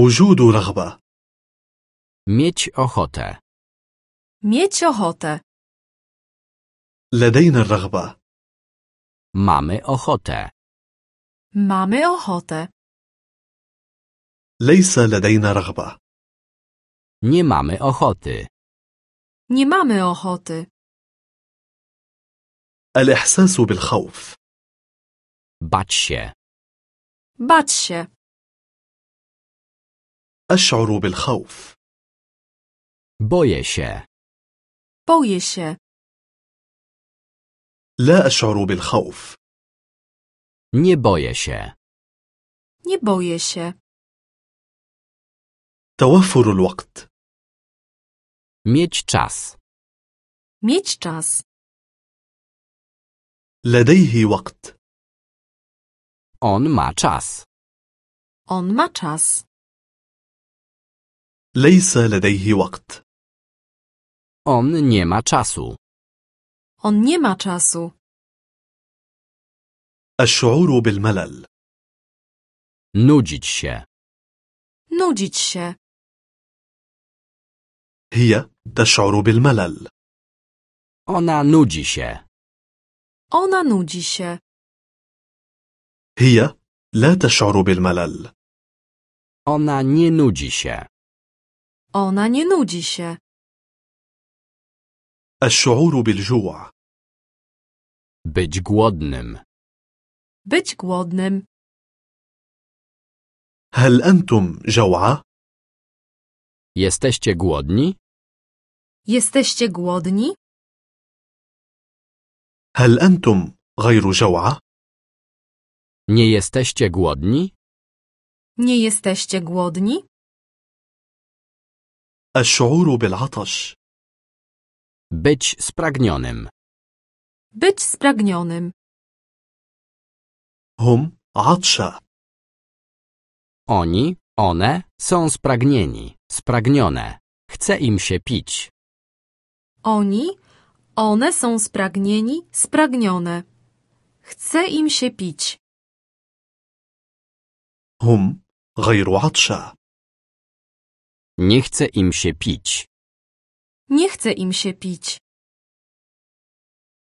وجود رغبة mieć ochotę mieć ochotę لدينا الرغبة mamy ochotę mamy ochotę ليس لدينا رغبة nie mamy ochoty nie mamy ochoty الإحساس بالخوف bać się bać się أشعر بالخوف. Boję się. Boję się. لا أشعر بالخوف. Nie boję się. Nie boję się. توفر الوقت. Mieć czas. Mieć czas. لديه وقت. On ma czas. On ma czas. ليس لديه وقت. On nie ma czasu. On nie ma czasu. الشعور بالملل. Nudzić się. Nudzić się. هي تشعر بالملل. Ona nudzi się. Ona nudzi się. هي لا تشعر بالملل. Ona nie nudzi się. Ona nie nudzi się. الشعور بالجوع Być głodnym. Być głodnym. هل أنتم جوعى؟ Jesteście głodni? Jesteście głodni? هل أنتم غير جوعى؟ Nie jesteście głodni? Nie jesteście głodni? الشعور بالعطش Być spragnionym. Być spragnionym. Hm, عطشة Oni, one są spragnieni, spragnione. Chce im się pić. Oni, one są spragnieni, spragnione. Chce im się pić. Hm, غير عطشة nie chce im się pić. Nie chce im się pić.